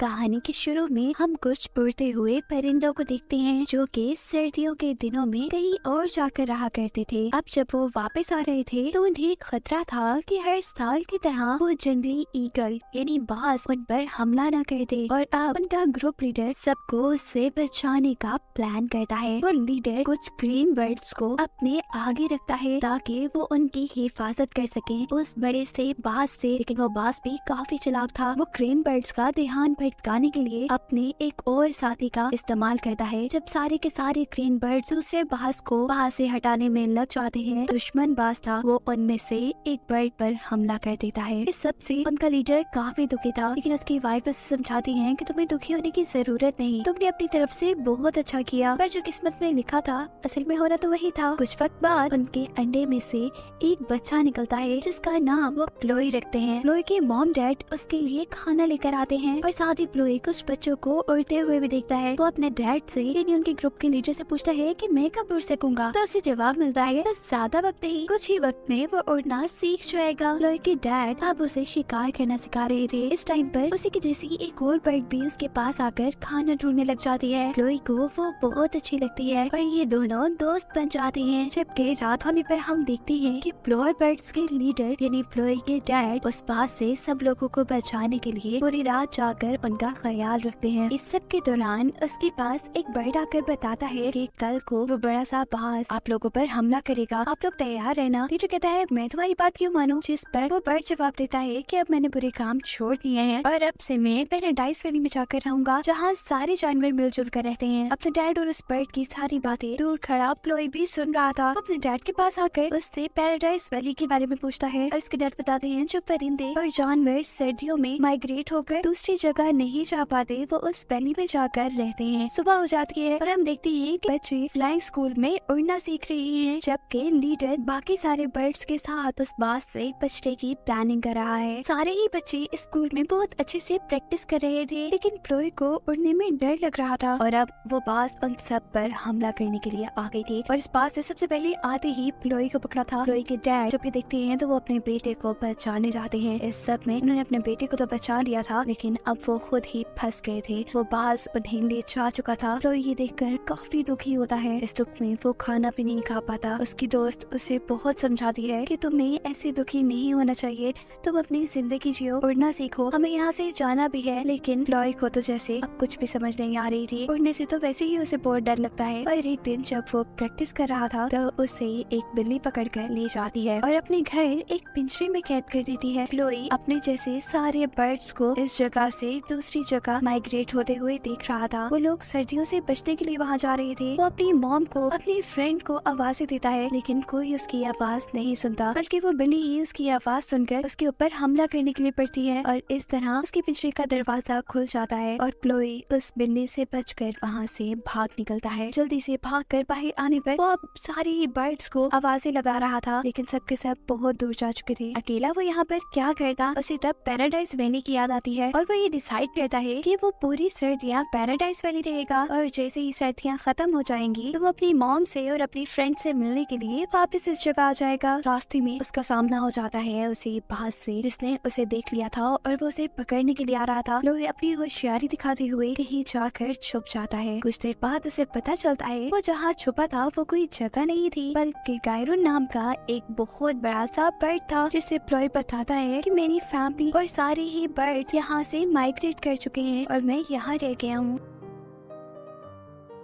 कहानी के शुरू में हम कुछ उड़ते हुए परिंदों को देखते हैं जो कि सर्दियों के दिनों में कहीं और जाकर रहा करते थे अब जब वो वापस आ रहे थे तो उन्हें खतरा था कि हर साल की तरह वो जंगली ईगल यानी बास उन पर हमला न कर दे और अब उनका ग्रुप लीडर सबको उससे बचाने का प्लान करता है और लीडर कुछ ग्रीन बर्ड्स को अपने आगे रखता है ताकि वो उनकी हिफाजत कर सके उस बड़े से बास से लेकिन वो बास भी काफी चलाक था वो ग्रीन बर्ड्स का ध्यान भटकाने के लिए अपने एक और साथी का इस्तेमाल करता है जब सारे के सारे ग्रीन बर्ड दूसरे बास को वहाँ से हटाने में लग जाते हैं दुश्मन बास था वो उनमें से एक बर्ड पर हमला कर देता है इस सब उनका लीडर काफी दुखी था लेकिन उसकी वाइफ उसे समझाती है की तुम्हें दुखी होने की जरूरत नहीं तुमने अपनी तरफ ऐसी बहुत अच्छा किया पर जो किस्मत में लिखा था असल में होना तो वही था कुछ वक्त बाद उनके अंडे में से एक बच्चा निकलता है जिसका नाम वो प्लोई रखते हैं लोई के मॉम डैड उसके लिए खाना लेकर आते हैं और साथ ही ब्लू कुछ बच्चों को उड़ते हुए भी देखता है वो अपने डैड से यानी उनके ग्रुप के लीडर से पूछता है कि मैं कब उड़ सकूंगा तो उसे जवाब मिलता है बस ज्यादा वक्त ही कुछ ही वक्त में वो उड़ना सीख जाएगा लोहे के डैड अब उसे शिकार करना सिखा रहे थे इस टाइम पर उसी की जैसी एक और बर्ड भी उसके पास आकर खाना ढूंढने लग जाती है लोई को वो बहुत अच्छी लगती है और ये दोनों दोस्त बन जाते हैं जबकि रात होने पर हम देखते हैं कि ब्लोअर बर्ड्स के लीडर यानी ब्लोई के डैड उस पास से सब लोगों को बचाने के लिए पूरी रात जाकर उनका ख्याल रखते हैं इस सब के दौरान उसके पास एक बर्ड आकर बताता है कि कल को वो बड़ा सा बाज आप लोगों पर हमला करेगा आप लोग तैयार रहना टीचर कहता है मैं तुम्हारी बात क्यों मानूं जिस पर वो बर्ड जवाब देता है कि अब मैंने बुरे काम छोड़ दिए हैं और अब से मैं पेराडाइस वैली में जाकर रहूंगा जहाँ सारे जानवर मिलजुल कर रहते हैं अपने डैड और उस बर्ड की सारी बातें दूर खड़ा प्लोई भी सुन रहा था अपने डैड के पास आकर उससे पेराडाइस वैली के बारे में पूछता है और इसके डैड बताते हैं जो परिंदे और जानवर सर्दियों में माइग्रेट होकर दूसरी जगह नहीं जा पाते वो उस वैली में जाकर रहते हैं सुबह हो जाती है और हम देखते हैं कि बच्चे फ्लाइंग स्कूल में उड़ना सीख रहे हैं जबकि लीडर बाकी सारे बर्ड्स के साथ उस बात से बचने की प्लानिंग कर रहा है सारे ही बच्चे स्कूल में बहुत अच्छे से प्रैक्टिस कर रहे थे लेकिन प्लोई को उड़ने में डर लग रहा था और अब वो बास उन सब पर हमला करने के लिए आ गई थी और इस बात से सबसे पहले आते ही प्लोई को पकड़ा था प्लोई के डैड जब भी देखते हैं तो वो अपने बेटे को बचाने जाते हैं इस सब में उन्होंने अपने बेटे को तो बचा लिया था लेकिन अब वो खुद ही फंस गए थे वो बाज उन्हें ले जा चुका था फ्लोई ये देखकर काफी दुखी होता है इस दुख में वो खाना भी नहीं खा पाता उसकी दोस्त उसे बहुत समझाती है की तुम्हें ऐसे दुखी नहीं होना चाहिए तुम अपनी जिंदगी जियो उड़ना सीखो हमें यहाँ से जाना भी है लेकिन फ्लॉय को तो जैसे अब कुछ भी समझ नहीं आ रही थी उड़ने से तो वैसे ही उसे बहुत डर लगता है और एक दिन जब वो प्रैक्टिस कर रहा था तो उसे एक बिल्ली पकड़ कर ले जाती है और अपने घर एक पिंजरे में कैद कर देती है फ्लोई अपने जैसे सारे बर्ड्स को इस जगह से दूसरी जगह माइग्रेट होते हुए देख रहा था वो लोग सर्दियों से बचने के लिए वहाँ जा रहे थे वो अपनी मॉम को अपनी फ्रेंड को आवाजें देता है लेकिन कोई उसकी आवाज नहीं सुनता बल्कि वो बिल्ली ही उसकी आवाज सुनकर उसके ऊपर हमला करने के लिए पड़ती है और इस तरह उसके पिछड़े का दरवाजा खुल जाता है और प्लोई उस बिल्ली से बचकर वहाँ से भाग निकलता है जल्दी से भाग कर बाहर आने पर वो अब सारी बर्ड्स को आवाजें लगा रहा था लेकिन सबके सब बहुत दूर जा चुके थे अकेला वो यहाँ पर क्या करता उसे तब पैराडाइज वैली की याद आती है और वो ये डिसाइड डिसाइड करता है कि वो पूरी सर्दियाँ पैराडाइज वाली रहेगा और जैसे ही सर्दियाँ खत्म हो जाएंगी तो वो अपनी मॉम से और अपनी फ्रेंड से मिलने के लिए वापस इस जगह आ जाएगा रास्ते में उसका सामना हो जाता है उसे बाहर से जिसने उसे देख लिया था और वो उसे पकड़ने के लिए आ रहा था लोहे अपनी होशियारी दिखाते हुए कहीं जाकर छुप जाता है कुछ देर बाद उसे पता चलता है वो जहाँ छुपा था वो कोई जगह नहीं थी बल्कि गायरुन नाम का एक बहुत बड़ा सा बर्ड था जिसे प्लॉय बताता है की मेरी फैमिली और सारे ही बर्ड यहाँ से माइग्रेट कंप्लीट कर चुके हैं और मैं यहाँ रह गया हूँ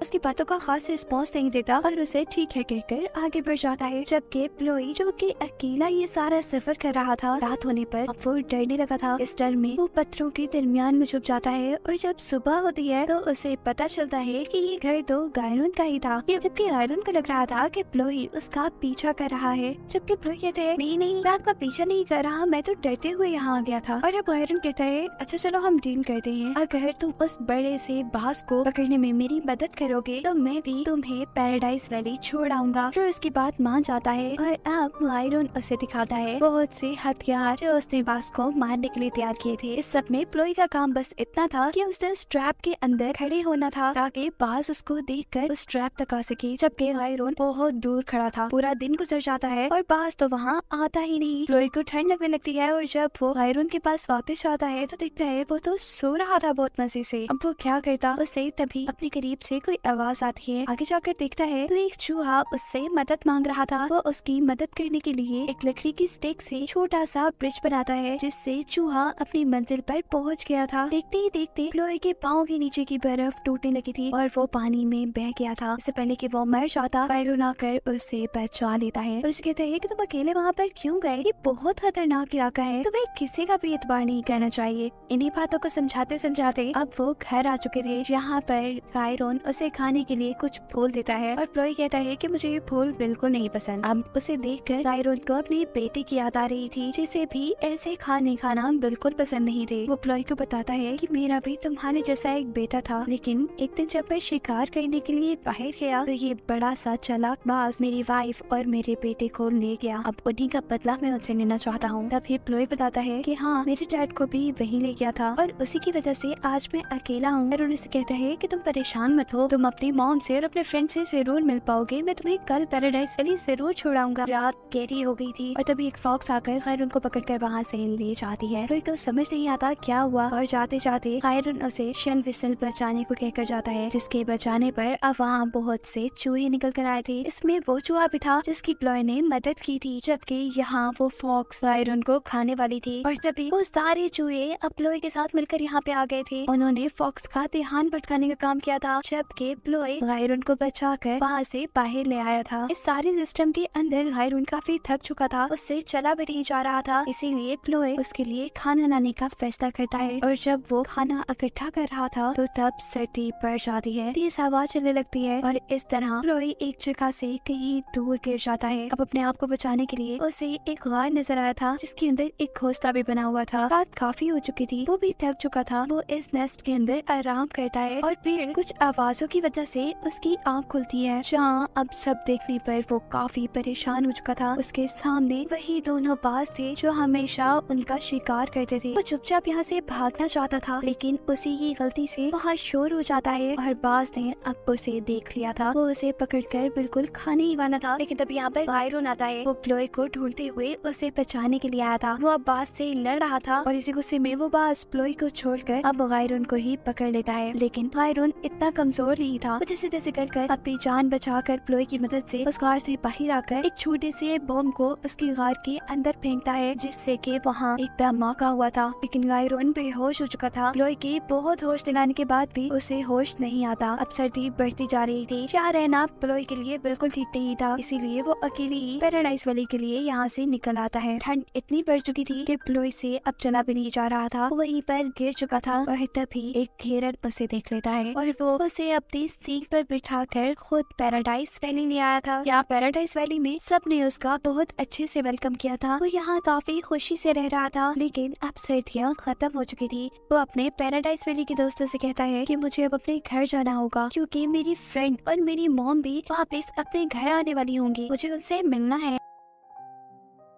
उसकी बातों का खास रिस्पॉन्स नहीं देता और उसे ठीक है कहकर आगे बढ़ जाता है जबकि प्लोई जो की अकेला ये सारा सफर कर रहा था रात होने पर अब वो डरने लगा था इस डर में वो पत्थरों के दरमियान में छुप जाता है और जब सुबह होती है तो उसे पता चलता है कि ये घर तो गायरुन का ही था जबकि आयरन को लग रहा था कि प्लोई उसका पीछा कर रहा है जबकि प्लोई कहते हैं नहीं नहीं मैं आपका पीछा नहीं कर रहा मैं तो डरते हुए यहाँ आ गया था और अब आयरन कहता है अच्छा चलो हम डील करते हैं अगर तुम उस बड़े से बास को पकड़ने में मेरी मदद करो करोगे तो मैं भी तुम्हें पैराडाइज वैली छोड़ आऊंगा फिर उसके बाद मान जाता है और अब लायरन उसे दिखाता है बहुत से हथियार जो उसने बास को मारने के लिए तैयार किए थे इस सब में प्लोई का काम बस इतना था कि उसने स्ट्रैप के अंदर खड़े होना था ताकि बास उसको देख कर उस ट्रैप तक आ सके जबकि लायरन बहुत दूर खड़ा था पूरा दिन गुजर जाता है और बास तो वहाँ आता ही नहीं प्लोई को ठंड लगने लगती है और जब वो लायरन के पास वापस जाता है तो देखता है वो तो सो रहा था बहुत मजे से अब वो क्या करता उसे तभी अपने करीब से कोई आवाज आती है आगे जाकर देखता है तो एक चूहा उससे मदद मांग रहा था वो उसकी मदद करने के लिए एक लकड़ी की स्टेक से छोटा सा ब्रिज बनाता है जिससे चूहा अपनी मंजिल पर पहुंच गया था देखते ही देखते लोहे के पाँव के नीचे की बर्फ टूटने लगी थी और वो पानी में बह गया था इससे पहले की वो मर जाता पैरोना कर उसे पहचान लेता है और उसे कहता है की तुम अकेले वहाँ पर क्यूँ गए ये बहुत खतरनाक इलाका है तुम्हें किसी का भी एतबार नहीं करना चाहिए इन्हीं बातों को समझाते समझाते अब वो घर आ चुके थे यहाँ पर कायरोन उसे खाने के लिए कुछ फूल देता है और प्लोई कहता है कि मुझे ये फूल बिल्कुल नहीं पसंद अब उसे कर टायरोन को अपनी बेटी की याद आ रही थी जिसे भी ऐसे खाने खाना बिल्कुल पसंद नहीं थे वो प्लॉय को बताता है की मेरा भी तुम्हारे जैसा एक बेटा था लेकिन एक दिन जब मैं शिकार करने के लिए बाहर गया तो ये बड़ा सा चलाक बाज मेरी वाइफ और मेरे बेटे को ले गया अब उन्हीं का बदला मैं उनसे लेना चाहता हूँ तब ये प्लोई बताता है की हाँ मेरे डैड को भी वही ले गया था और उसी की वजह से आज मैं अकेला हूँ और उन्हें कहता है की तुम परेशान मत हो तुम तुम अपनी मॉम से और अपने फ्रेंड से जरूर मिल पाओगे मैं तुम्हें कल पैराडाइज वैली जरूर छोड़ाऊंगा रात गहरी हो गई थी और तभी एक फॉक्स आकर खैर उनको पकड़ कर वहाँ से ले जाती है रोहित को तो समझ नहीं आता क्या हुआ और जाते जाते खैरन उसे शन विसल बचाने को कहकर जाता है जिसके बचाने पर अब वहाँ बहुत से चूहे निकल कर आए थे इसमें वो चूहा भी था जिसकी प्लॉय ने मदद की थी जबकि यहाँ वो फॉक्स खैरन को खाने वाली थी और तभी वो सारे चूहे अपलोय के साथ मिलकर यहाँ पे आ गए थे उन्होंने फॉक्स का देहान भटकाने का काम किया था जबकि ब्लोए गायरुन को कर वहाँ से बाहर ले आया था इस सारे सिस्टम के अंदर घायर काफी थक चुका था उससे चला भी नहीं जा रहा था इसीलिए प्लोए उसके लिए खाना लाने का फैसला करता है और जब वो खाना इकट्ठा कर रहा था तो तब सर्दी पड़ जाती है तेज हवा चलने लगती है और इस तरह प्लोए एक जगह से कहीं दूर गिर जाता है अब अपने आप को बचाने के लिए उसे एक गार नजर आया था जिसके अंदर एक घोसला भी बना हुआ था रात काफी हो चुकी थी वो भी थक चुका था वो इस नेस्ट के अंदर आराम करता है और फिर कुछ आवाजों की वजह से उसकी आंख खुलती है जहाँ अब सब देखने पर वो काफी परेशान हो चुका था उसके सामने वही दोनों बाज थे जो हमेशा उनका शिकार करते थे वो चुपचाप यहाँ से भागना चाहता था लेकिन उसी की गलती से वहाँ शोर हो जाता है और बाज ने अब उसे देख लिया था वो उसे पकड़कर बिल्कुल खाने ही वाला था लेकिन तब यहाँ पर बायरोन आता है वो प्लोई को ढूंढते हुए उसे बचाने के लिए आया था वो अब बाज से लड़ रहा था और इसी गुस्से में वो बाज प्लोई को छोड़कर अब गायरोन को ही पकड़ लेता है लेकिन गायरोन इतना कमजोर नहीं नहीं था वो जैसे तैसे कर कर अपनी जान बचा कर प्लोई की मदद से उस गार से बाहर आकर एक छोटे से बम को उसकी गार के अंदर फेंकता है जिससे कि वहाँ एक धमाका हुआ था लेकिन गायरोन बेहोश हो चुका था प्लोई के बहुत होश दिलाने के बाद भी उसे होश नहीं आता अब सर्दी बढ़ती जा रही थी क्या रहना प्लोई के लिए बिल्कुल ठीक नहीं था इसीलिए वो अकेले ही पैराडाइज वैली के लिए यहाँ से निकल आता है ठंड इतनी बढ़ चुकी थी कि प्लोई से अब चला भी नहीं जा रहा था वहीं पर गिर चुका था और तभी एक घेर उसे देख लेता है और वो उसे अब अपनी सीट पर कर खुद पैराडाइज वैली ले आया था यहाँ पैराडाइज वैली में सब ने उसका बहुत अच्छे से वेलकम किया था वो यहाँ काफी खुशी से रह रहा था लेकिन अब सर्दियाँ खत्म हो चुकी थी वो अपने पैराडाइज वैली के दोस्तों से कहता है कि मुझे अब अपने घर जाना होगा क्योंकि मेरी फ्रेंड और मेरी मॉम भी वापस अपने घर आने वाली होंगी मुझे उनसे मिलना है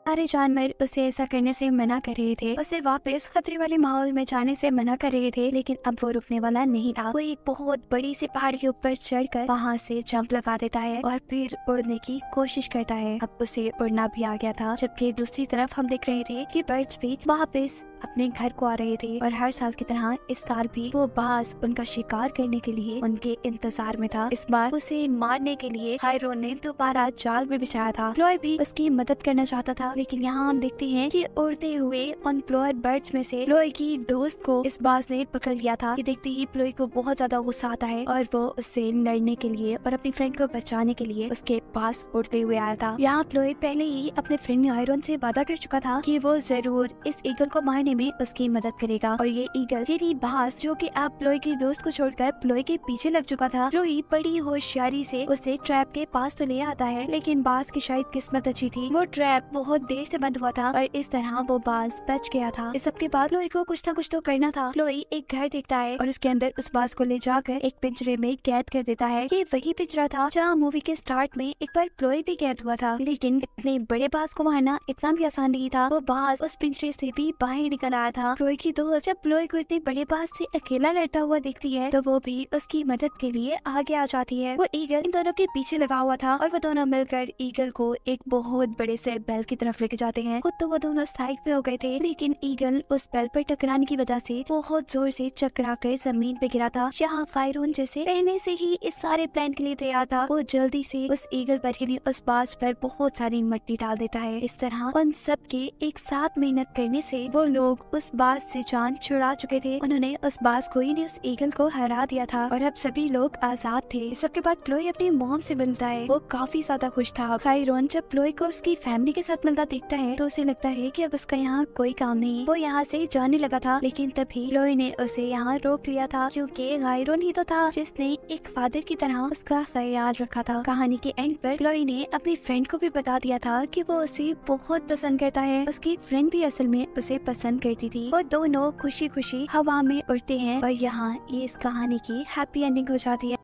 सारे जानवर उसे ऐसा करने से मना कर रहे थे उसे वापस खतरे वाले माहौल में जाने से मना कर रहे थे लेकिन अब वो रुकने वाला नहीं था वो एक बहुत बड़ी सी पहाड़ के ऊपर चढ़कर वहाँ से जंप लगा देता है और फिर उड़ने की कोशिश करता है अब उसे उड़ना भी आ गया था जबकि दूसरी तरफ हम देख रहे थे कि बर्ड्स भी वापस अपने घर को आ रहे थे और हर साल की तरह इस साल भी वो बाज उनका शिकार करने के लिए उनके इंतजार में था इस बार उसे मारने के लिए हायरो ने दोबारा जाल में बिछाया था रॉय भी उसकी मदद करना चाहता था लेकिन यहाँ हम देखते हैं कि उड़ते हुए उन प्लोयर बर्ड्स में से प्लोय की दोस्त को इस बाज ने पकड़ लिया था देखते ही प्लोय को बहुत ज्यादा गुस्सा आता है और वो उससे लड़ने के लिए और अपनी फ्रेंड को बचाने के लिए उसके पास उड़ते हुए आया था यहाँ प्लोय पहले ही अपने फ्रेंड आयरन से वादा कर चुका था की वो जरूर इस ईगल को मारने में उसकी मदद करेगा और ये ईगल ये बास जो की आप प्लोय की दोस्त को छोड़कर प्लोय के पीछे लग चुका था जो ही बड़ी होशियारी से उसे ट्रैप के पास तो ले आता है लेकिन बास की शायद किस्मत अच्छी थी वो ट्रैप बहुत देर से बंद हुआ था और इस तरह वो बास बच गया था इस सबके बाद लोई को कुछ ना कुछ तो करना था लोई एक घर देखता है और उसके अंदर उस बास को ले जाकर एक पिंजरे में कैद कर देता है ये वही पिंजरा था जहाँ मूवी के स्टार्ट में एक बार प्लोई भी कैद हुआ था लेकिन इतने बड़े बास को मारना इतना भी आसान नहीं था वो बाज उस पिंजरे से भी बाहर निकल आया था प्लोई की दोस्त जब प्लोई को इतने बड़े बास से अकेला लड़ता हुआ दिखती है तो वो भी उसकी मदद के लिए आगे आ जाती है वो ईगल इन दोनों के पीछे लगा हुआ था और वो दोनों मिलकर ईगल को एक बहुत बड़े से बैल की तरफ तरफ लेके जाते हैं खुद तो वो दोनों साइड पे हो गए थे लेकिन ईगल उस बेल पर टकराने की वजह से बहुत जोर से चकरा कर जमीन पे गिरा था यहाँ फायरून जैसे पहले से ही इस सारे प्लान के लिए तैयार था वो जल्दी से उस ईगल पर के लिए उस बाज पर बहुत सारी मट्टी डाल देता है इस तरह उन सब के एक साथ मेहनत करने से वो लोग उस बाज से जान छुड़ा चुके थे उन्होंने उस बाज को ही उस ईगल को हरा दिया था और अब सभी लोग आजाद थे सबके बाद प्लोई अपनी मोम से मिलता है वो काफी ज्यादा खुश था फायरोन जब प्लोई को उसकी फैमिली के साथ मिलता ऐसा देखता है तो उसे लगता है कि अब उसका यहाँ कोई काम नहीं वो यहाँ से जाने लगा था लेकिन तभी लोई ने उसे यहाँ रोक लिया था क्योंकि गायरोन ही तो था जिसने एक फादर की तरह उसका ख्याल रखा था कहानी के एंड पर लोई ने अपनी फ्रेंड को भी बता दिया था कि वो उसे बहुत पसंद करता है उसकी फ्रेंड भी असल में उसे पसंद करती थी और दोनों खुशी खुशी हवा में उड़ते हैं और यहाँ इस कहानी की हैप्पी एंडिंग हो जाती है